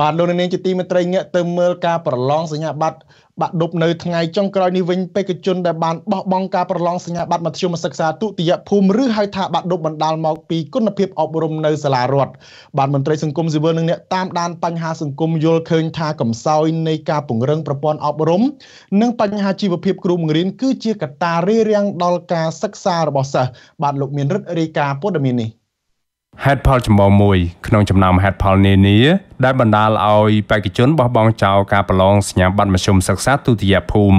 បាទលោកនាងជាទីមេត្រីងាកទៅមើលការប្រឡងសញ្ញាបត្របាក់ឌុបនៅថ្ងៃចុងក្រោយនេះវិញបេក្ខជនដែលបានបោះបង់ការប្រឡងសញ្ញាបត្រមធ្យមសិក្សាទុតិយភូមិឬហៅថាបាក់ឌុបបណ្ដាលមក ពីគុណភាពអប់រំនៅសាលារដ្ឋបានមន្ត្រីសង្គមស៊ីវិលនិងអ្នកតាមដានបញ្ហាសង្គមយល់ឃើញថាកំសោយនៃការពង្រឹងប្រព័ន្ធអប់រំនិងបញ្ហាជីវភាពគ្រូបង្រៀនគឺជាកត្តារារាំងដល់ការសិក្សារបស់សិស្សបាទលោក មានរិទ្ធរាយការណ៍ព័ត៌មាននេះ។ហេតុផលចម្បងមួយក្នុងចំណោមហេតុផលនានាដែលបណ្ដាលឲ្យបេក្ខជនបោះបង់ចោលការប្រឡងសញ្ញាបត្រមធ្យមសិក្សាទុតិយភូមិ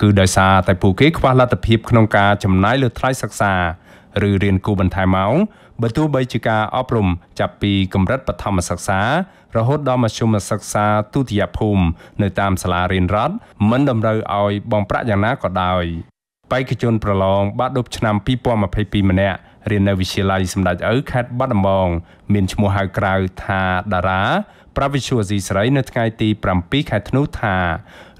គឺដោយសារតែពួកគេខ្វះលទ្ធភាពក្នុងការចំណាយលើថ្លៃសិក្សាឬរៀនគូបន្ថែមម៉ោងបើទោះបីជាការអប់រំចាប់ពីកម្រិតបឋមសិក្សារហូតដល់មធ្យមសិក្សាទុតិយភូមិនៅតាមសាលារៀនរដ្ឋមិនតម្រូវឲ្យបង់ប្រាក់យ៉ាងណាក៏ដោយបេក្ខជនប្រឡងបាក់ដប់ឆ្នាំ2022ម្នាក់រៀននៅវិទ្យាល័យសម្ដេចឪខេត្តបាត់ដំបង មានឈ្មោះហៅក្រៅថាតារា ប្រាប់វិទ្យុអស៊ីសេរីនៅថ្ងៃទី7ខែធ្នូថា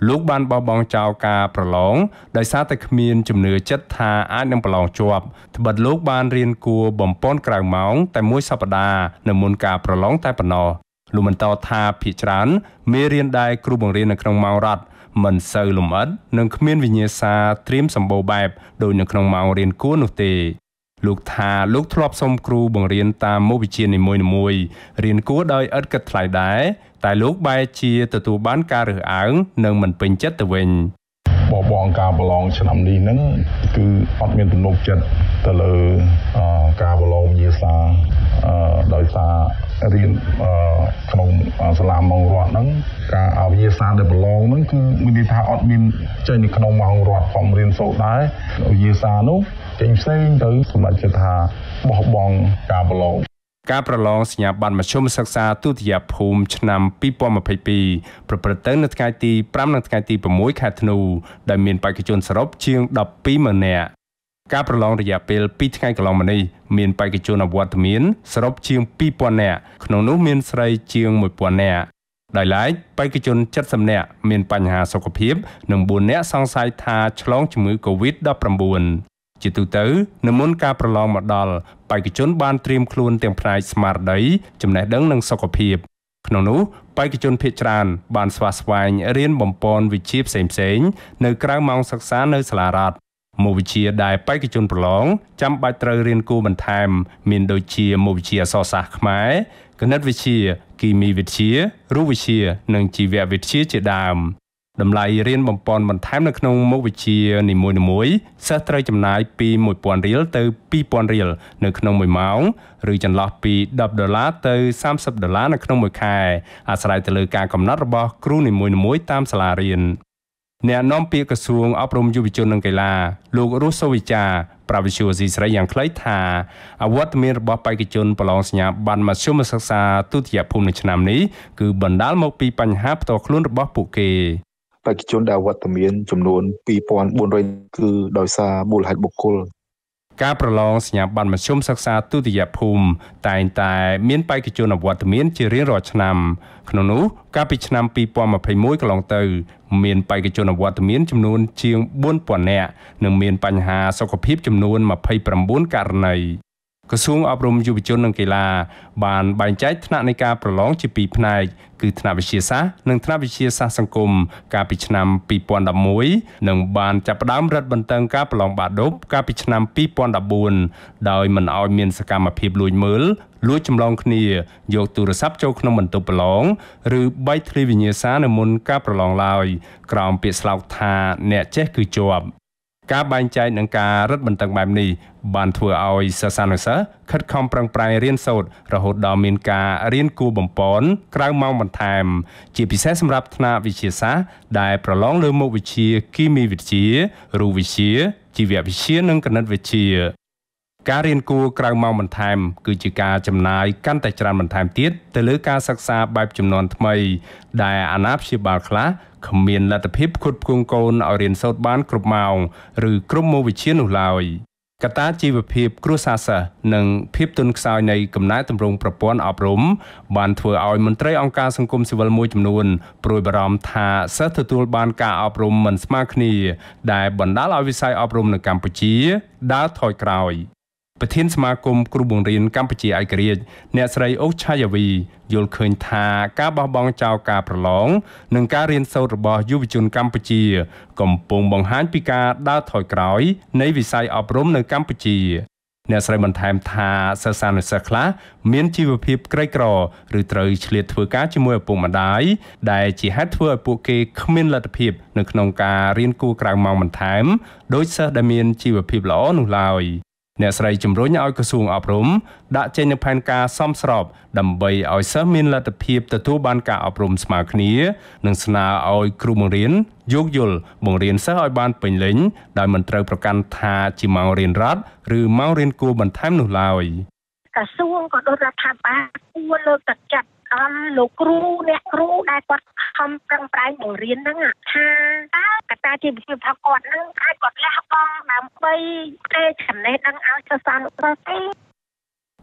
លោកបានបោះបង់ចោលការប្រឡងដោយសារតែគ្មានជំនឿចិត្តថាអាចនឹងប្រឡងជាប់ត្បិតលោកបានរៀនគួរបំពន់ក្រៅម៉ោងតែមួយសប្តាហ៍នៅមុនការប្រឡងតែប៉ុណ្ណោះលោកបន្តថាភាគច្រើនមេរៀនដែលគ្រូបង្រៀននៅក្នុងម៉ោងរដ្ឋមិនសូវលម្អិតនិងគ្មានវិញ្ញាសាត្រៀមសម្បូរបែបដោយនៅក្នុងម៉ោងរៀនគួរនោះទេលោកថាលោកធ្លាប់សុំគ្រូបង្រៀនតាមមុខវិជ្ជានីមួយៗរៀនគួរដោយឥតគិតថ្លៃដែរតែលោកបែរជាទទួលបានការរើសអើងនិងមិនពេញចិត្តទៅវិញបបងការប្រឡងឆ្នាំនេះហ្នឹងគឺអត់មានទំនុកចិត្តទៅលើការប្រឡងវិទ្យាសាស្ត្រដោយសាររៀនក្នុងសាលាម៉ងរត់ហ្នឹង ការអវិទ្យាសាស្ត្រដែលប្រឡងហ្នឹងគឺមានន័យថាអត់មានចេញនៅក្នុងម៉ងរត់ផងរៀនសូត្រដែរវិទ្យាសាស្ត្រនោះផ្សេងផ្សេងទៅសម្រាប់ជាថាបោះបង់ការប្រឡងការប្រឡងសញ្ញាបត្រមធ្យមសិក្សាទុតិយភូមិឆ្នាំ2022ប្រព្រឹត្តទៅនៅថ្ងៃទី5និងថ្ងៃទី6ខែធ្នូដែលមានបេក្ខជនសរុបជាង12ម៉ឺននាក់ការប្រឡងរយៈពេល2ថ្ងៃកន្លងមកនេះមានបេក្ខជនអវត្តមានសរុបជាង2000នាក់ក្នុងនោះមានស្រីជាង1000នាក់ដោយឡែកបេក្ខជន70នាក់មានបញ្ហាសុខភាពនិង4នាក់សង្ស័យថាឆ្លងជំងឺ Covid-19 ជាទូទៅនិមន្តការប្រឡងមកដល់បេក្ខជនបានត្រៀមខ្លួនទាំងផ្នែកស្មារតីចំណេះដឹងនិងសុខភាពក្នុងនោះបេក្ខជនភាគច្រើនបានស្វាស្វែងរៀនបំពន់វិជ្ជាផ្សេងៗនៅក្រៅម៉ោងសិក្សានៅសាលារដ្ឋមុខវិជ្ជាដែលបេក្ខជនប្រឡងចាំបាច់ត្រូវរៀនគួរបន្ថែមមានដូចជាមុខវិជ្ជាអក្សរសាស្ត្រខ្មែរគណិតវិទ្យាគីមីវិទ្យារូបវិទ្យានិងជីវវិទ្យាជាដើមតម្លៃរៀនបំពន់បន្ថែមនៅក្នុងមុខវិជ្ជានីមួយៗសិស្សត្រូវចំណាយពី1000រៀលទៅ2000រៀលនៅក្នុង1ម៉ោងឬចន្លោះពី10ដុល្លារទៅ30ដុល្លារនៅក្នុងមួយខែ អាស្រ័យទៅលើការកំណត់របស់គ្រូនីមួយៗតាមសាលារៀនអ្នកនាំពាក្យក្រសួងអប់រំយុវជននិងកីឡាលោករស់សុវិចាប្រវិជ្ជាអស៊ីស្រីយ៉ាងខ្លីថាអវត្តមានរបស់បេក្ខជនប្រឡងសញ្ញាបត្រមធ្យមសិក្សាទុតិយភូមិនៅឆ្នាំនេះគឺបណ្ដាលមកពីបញ្ហាផ្ទាល់ខ្លួនរបស់ពួកគេបេក្ខជនដែលវត្តមានចំនួន2400គឺដោយសារមូលហេតុបុគ្គលការប្រឡងសញ្ញាបត្រមធ្យមសិក្សាទុតិយភូមិតែងតែមានបេក្ខជនអវត្តមាន ជារៀងរាល់ឆ្នាំ ក្នុងនោះកាលពីឆ្នាំ2021កន្លងទៅ មានបេក្ខជនអវត្តមានចំនួនជាង4000នាក់និងមានបញ្ហាសុខភាពចំនួន29ករណីក្រសួងអប់រំយុវជននិងកីឡាបានបែងចែកថ្នាក់នៃការប្រឡងជាពីរផ្នែកគឺថ្នាក់វិទ្យាសាស្ត្រនិងថ្នាក់វិទ្យាសាស្ត្រសង្គមកាលពីឆ្នាំ2011និងបានចាប់ផ្ដើមរឹតបន្តឹងការប្រឡងបាដូបកាលពីឆ្នាំ2014ដោយមិនឲ្យមានសកម្មភាពលួចមើល លួចចម្លងគ្នាយកទូរស័ព្ទចូលក្នុងបន្ទប់ប្រឡងឬបៃធ្លីវិញ្ញាសានៅមុនការប្រឡងឡើយក្រោមពាក្យស្លោកថា អ្នកចេះគឺជាប់ការបែងចែកនិងការរឹតបន្តឹងបែបនេះបានធ្វើឲ្យសិស្សានុសិស្សខិតខំប្រឹងប្រែងរៀនសូត្ររហូតដល់មានការរៀនគួរបំពន់ក្រៅម៉ោងបន្ថែមជាពិសេសសម្រាប់ថ្នាក់វិទ្យាសាស្ត្រដែលប្រឡងលើមុខវិជ្ជា គីមីវិទ្យារូបវិទ្យាជីវវិទ្យានិងគណិតវិទ្យាការរៀនគួរក្រៅម៉ោងបន្ថែម គឺជាការចំណាយកាន់តែច្រើនបន្ថែមទៀតទៅលើការសិក្សាបែបចំនួនថ្មី ដែលអាណាព្យាបាលខ្លះគ្មានលទ្ធភាពផ្គត់ផ្គង់កូនឲ្យរៀនសូត្របានគ្រប់ម៉ោងឬគ្រប់មុខវិជ្ជានោះឡើយកត្តាជីវភាពគ្រួសារសិស្សនិងភាពទន់ខ្សោយនៃកំណែទម្រង់ប្រព័ន្ធអប់រំបានធ្វើឲ្យមន្ត្រីអង្គការសង្គមស៊ីវិលមួយចំនួន ព្រួយបារម្ភថាសិស្សទទួលបានការអប់រំមិនស្មើគ្នាដែលបណ្ដាលឲ្យវិស័យអប់រំនៅកម្ពុជាដើរថយក្រោយ។ប្រធានសមាគមគ្រូបង្រៀនកម្ពុជាឯករាជ្យអ្នកស្រីអូសឆាយាវីយល់ឃើញថាការបោះបង់ចោលការប្រឡងនិងការរៀនសូត្ររបស់យុវជនកម្ពុជា កំពុងបង្ហាញពីការដើរថយក្រោយនៃវិស័យអប់រំនៅកម្ពុជា អ្នកស្រីបន្ថែមថាសិស្សានុសិស្សខ្លះមានជីវភាពក្រីក្រឬត្រូវឆ្លៀតធ្វើការជាមួយឪពុកម្ដាយដែលជាហេតុធ្វើឲ្យពួកគេគ្មានលទ្ធភាពនៅក្នុងការរៀនគួរក្រៅម៉ោងបន្ថែមដោយសិស្សដែលមានជីវភាពល្អនោះឡើយអ្នកស្រីជំរុញឲ្យក្រសួងអប់រំដាក់ចេញនូវផែនការសមស្របដើម្បីឲ្យសិស្សមានលទ្ធភាពទទួលបានការអប់រំស្មើគ្នា និងស្នើឲ្យគ្រូបង្រៀនយោគយល់បង្រៀនសិស្សឲ្យបានពេញលេញដោយមិនត្រូវប្រកាន់ថាជាម៉ោងរៀនរដ្ឋឬម៉ោងរៀនគួរបន្ថែមនោះឡើយក្រសួងក៏ដូចរដ្ឋាភិបាលគួរលើកទឹកចិត្តដល់លោកគ្រូអ្នកគ្រូដែលគាត់ខំប្រឹងប្រែងបង្រៀនហ្នឹងថាតើកត្តាជីវភាពរបស់គាត់ហ្នឹងអាចគាត់លះបង់ដើម្បីផ្ទេរចំណេះដឹងឲ្យសិស្សានុសិស្សទេ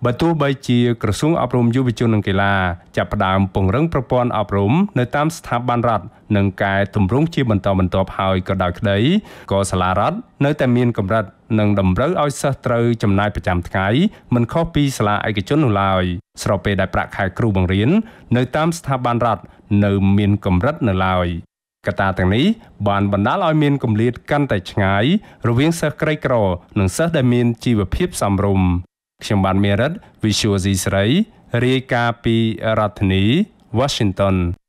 បើទោះបីជាក្រសួងអប់រំយុវជននិងកីឡាចាប់ផ្ដើមពង្រឹងប្រព័ន្ធអប់រំនៅតាមស្ថាប័នរដ្ឋនិងកែទម្រង់ជាបន្តបន្ទាប់ហើយក៏ដោយក្តីក៏សាលារដ្ឋនៅតែមានកម្រិតនិងតម្រូវឲ្យសិស្សត្រូវចំណាយប្រចាំថ្ងៃមិនខុសពីសាលាឯកជននោះឡើយស្របពេលដែលប្រាក់ខែគ្រូបង្រៀននៅតាមស្ថាប័នរដ្ឋនៅមានកម្រិតនៅឡើយកត្តាទាំងនេះបានបណ្ដាលឲ្យមានគម្លាតកាន់តែឆ្ងាយរវាងសិស្សក្រីក្រនិងសិស្សដែលមានជីវភាពសមរម្យខ្ញុំបានមេរិត Visual C ស្រីរាយការណ៍ពីរដ្ឋធានី Washington